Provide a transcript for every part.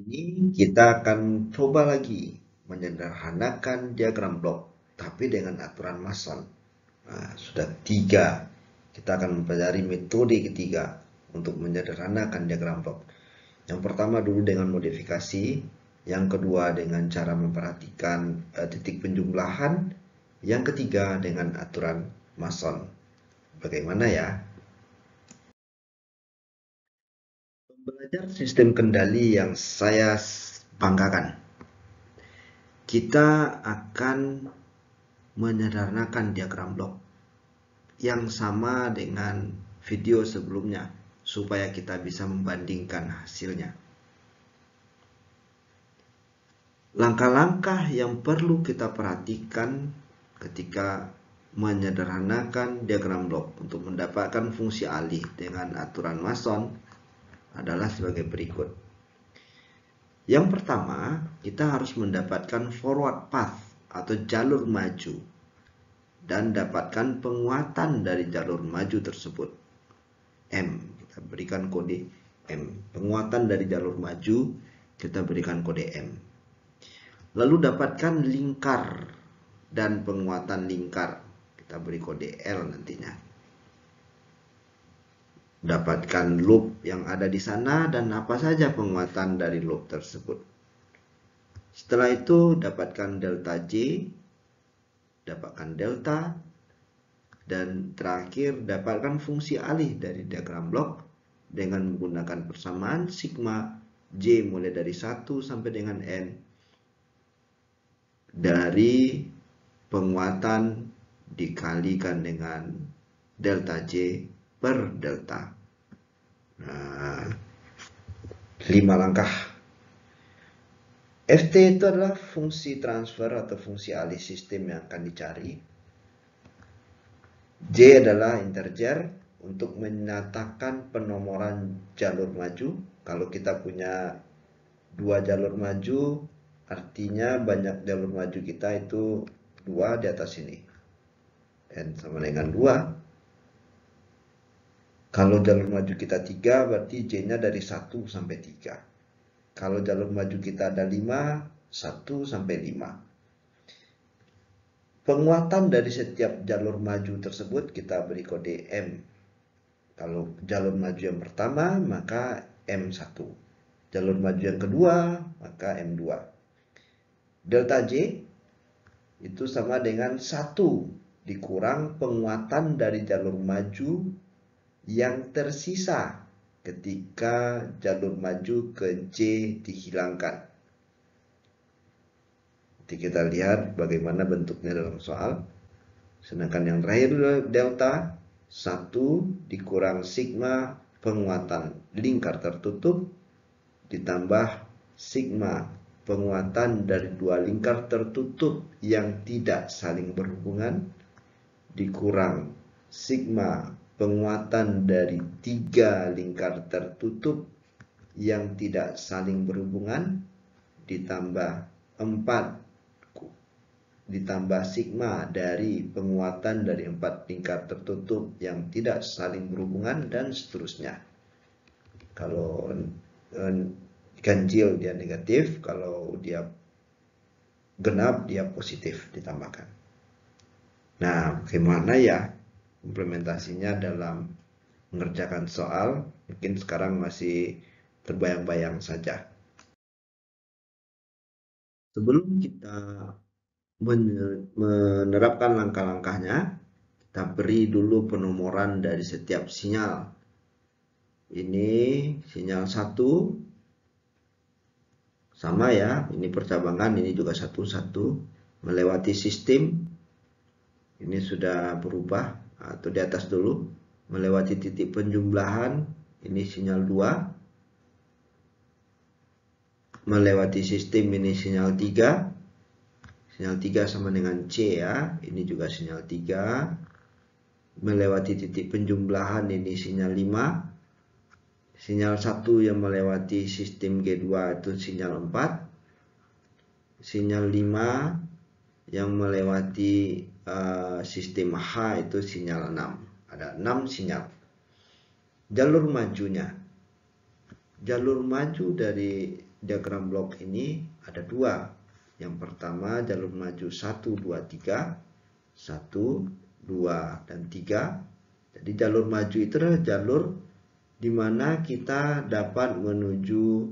ini kita akan coba lagi menyederhanakan diagram blok tapi dengan aturan mason. Nah, sudah tiga. Kita akan mempelajari metode ketiga untuk menyederhanakan diagram blok. Yang pertama dulu dengan modifikasi, yang kedua dengan cara memperhatikan uh, titik penjumlahan, yang ketiga dengan aturan mason. Bagaimana ya? belajar sistem kendali yang saya banggakan. Kita akan menyederhanakan diagram blok yang sama dengan video sebelumnya supaya kita bisa membandingkan hasilnya. Langkah-langkah yang perlu kita perhatikan ketika menyederhanakan diagram blok untuk mendapatkan fungsi alih dengan aturan Mason adalah sebagai berikut. Yang pertama, kita harus mendapatkan forward path atau jalur maju dan dapatkan penguatan dari jalur maju tersebut. M, kita berikan kode M. Penguatan dari jalur maju kita berikan kode M. Lalu dapatkan lingkar dan penguatan lingkar. Kita beri kode L nantinya dapatkan loop yang ada di sana dan apa saja penguatan dari loop tersebut. Setelah itu dapatkan delta J, dapatkan delta, dan terakhir dapatkan fungsi alih dari diagram blok dengan menggunakan persamaan sigma J mulai dari 1 sampai dengan N dari penguatan dikalikan dengan delta J per delta. Nah, lima langkah. FT itu adalah fungsi transfer atau fungsi alih sistem yang akan dicari. J adalah integer untuk menyatakan penomoran jalur maju. Kalau kita punya dua jalur maju, artinya banyak jalur maju kita itu dua di atas ini. N sama dengan 2 kalau jalur maju kita 3, berarti J-nya dari 1 sampai 3. Kalau jalur maju kita ada 5, 1 sampai 5. Penguatan dari setiap jalur maju tersebut kita beri kode M. Kalau jalur maju yang pertama, maka M1. Jalur maju yang kedua, maka M2. Delta J itu sama dengan 1 dikurang penguatan dari jalur maju yang tersisa ketika jalur maju ke C dihilangkan. Jadi kita lihat bagaimana bentuknya dalam soal. Sedangkan yang terakhir delta 1 dikurang sigma penguatan lingkar tertutup ditambah sigma penguatan dari dua lingkar tertutup yang tidak saling berhubungan dikurang sigma penguatan dari tiga lingkar tertutup yang tidak saling berhubungan ditambah 4 ditambah sigma dari penguatan dari empat lingkar tertutup yang tidak saling berhubungan dan seterusnya. Kalau ganjil dia negatif, kalau dia genap dia positif ditambahkan. Nah, bagaimana ya implementasinya dalam mengerjakan soal mungkin sekarang masih terbayang-bayang saja. Sebelum kita menerapkan langkah-langkahnya, kita beri dulu penomoran dari setiap sinyal. Ini sinyal satu, sama ya, ini percabangan, ini juga satu satu. melewati sistem, ini sudah berubah atau di atas dulu melewati titik penjumlahan ini sinyal 2 melewati sistem ini sinyal 3 sinyal 3 sama dengan C ya ini juga sinyal 3 melewati titik penjumlahan ini sinyal 5 sinyal 1 yang melewati sistem G2 itu sinyal 4 sinyal 5 yang melewati uh, sistem H itu sinyal 6. Ada 6 sinyal. Jalur majunya. Jalur maju dari diagram blok ini ada dua. Yang pertama jalur maju 1, 2, 3. 1, 2, dan 3. Jadi jalur maju itu adalah jalur di mana kita dapat menuju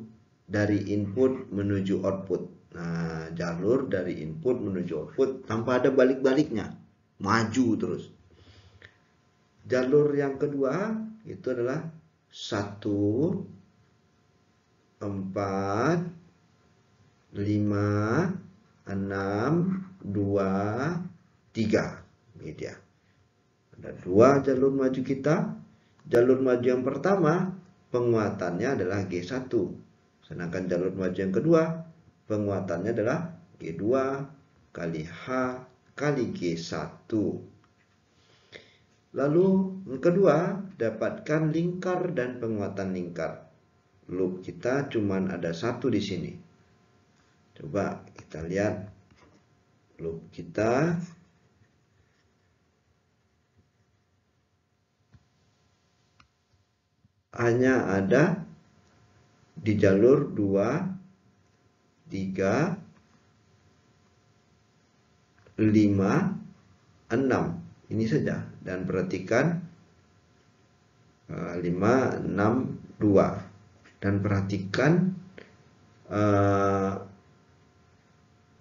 dari input menuju output. Nah, jalur dari input menuju output tanpa ada balik-baliknya, maju terus. Jalur yang kedua itu adalah 1 4 5 6 2 3. Ini dia. Ada dua jalur maju kita. Jalur maju yang pertama penguatannya adalah G1. Sedangkan jalur maju yang kedua Penguatannya adalah G2 kali H kali G1. Lalu yang kedua, dapatkan lingkar dan penguatan lingkar. Loop kita cuma ada satu di sini. Coba kita lihat loop kita. Hanya ada di jalur 2 tiga, lima, enam. Ini saja. Dan perhatikan eh, lima, enam, dua. Dan perhatikan eh,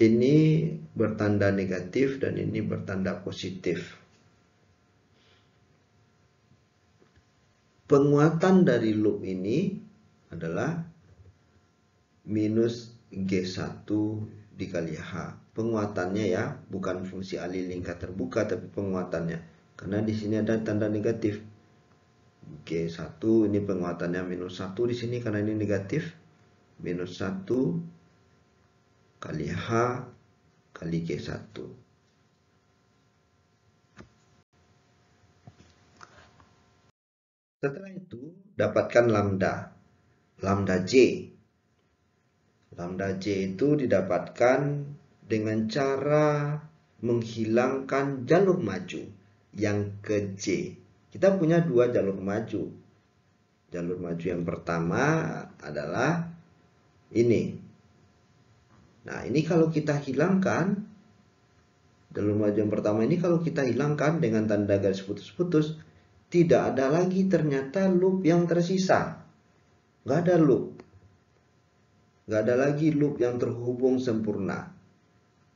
ini bertanda negatif dan ini bertanda positif. Penguatan dari loop ini adalah minus G1 dikali H. Penguatannya ya, bukan fungsi alih lingkar terbuka tapi penguatannya. Karena di sini ada tanda negatif. G1 ini penguatannya minus 1 di sini karena ini negatif. Minus 1 kali H kali G1. Setelah itu, dapatkan lambda. Lambda J Lambda C itu didapatkan dengan cara menghilangkan jalur maju yang ke C. Kita punya dua jalur maju. Jalur maju yang pertama adalah ini. Nah, ini kalau kita hilangkan jalur maju yang pertama ini kalau kita hilangkan dengan tanda garis putus-putus tidak ada lagi ternyata loop yang tersisa. Nggak ada loop nggak ada lagi loop yang terhubung sempurna.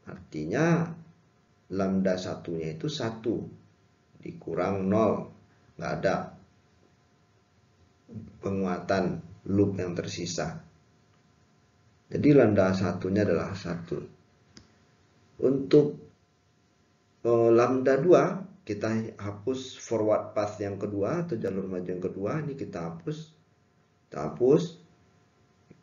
Artinya lambda satunya itu satu dikurang nol, nggak ada penguatan loop yang tersisa. Jadi lambda satunya adalah satu. Untuk eh, lambda 2 kita hapus forward path yang kedua atau jalur maju yang kedua ini kita hapus. Kita hapus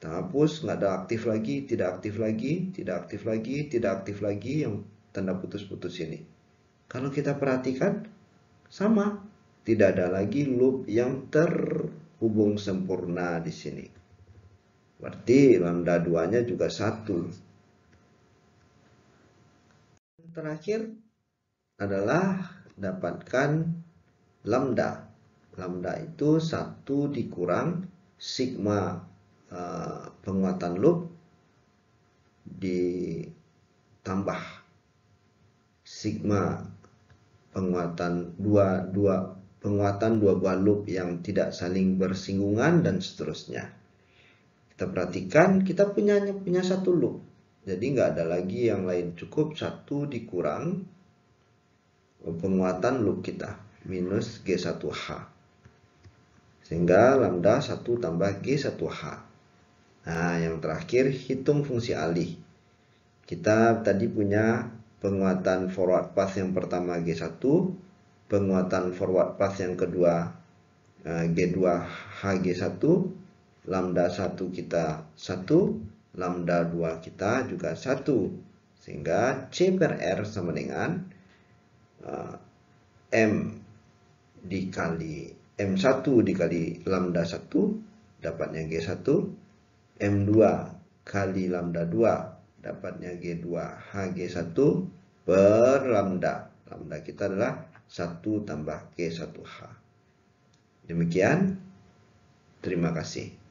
kita hapus, nggak ada aktif lagi, tidak aktif lagi, tidak aktif lagi, tidak aktif lagi yang tanda putus-putus ini. Kalau kita perhatikan, sama. Tidak ada lagi loop yang terhubung sempurna di sini. Berarti lambda duanya juga satu. Yang Terakhir adalah dapatkan lambda. Lambda itu satu dikurang sigma uh, penguatan loop ditambah sigma penguatan dua dua penguatan dua buah loop yang tidak saling bersinggungan dan seterusnya. Kita perhatikan kita punya punya satu loop. Jadi nggak ada lagi yang lain cukup satu dikurang penguatan loop kita minus G1H. Sehingga lambda 1 tambah G1H. Nah, yang terakhir hitung fungsi alih. Kita tadi punya penguatan forward pass yang pertama G1, penguatan forward pass yang kedua eh, G2 HG1, lambda 1 kita 1, lambda 2 kita juga 1. Sehingga C per R sama dengan uh, M dikali M1 dikali lambda 1 dapatnya G1 M2 kali lambda 2 dapatnya G2 HG1 per lambda. Lambda kita adalah 1 tambah G1H. Demikian, terima kasih.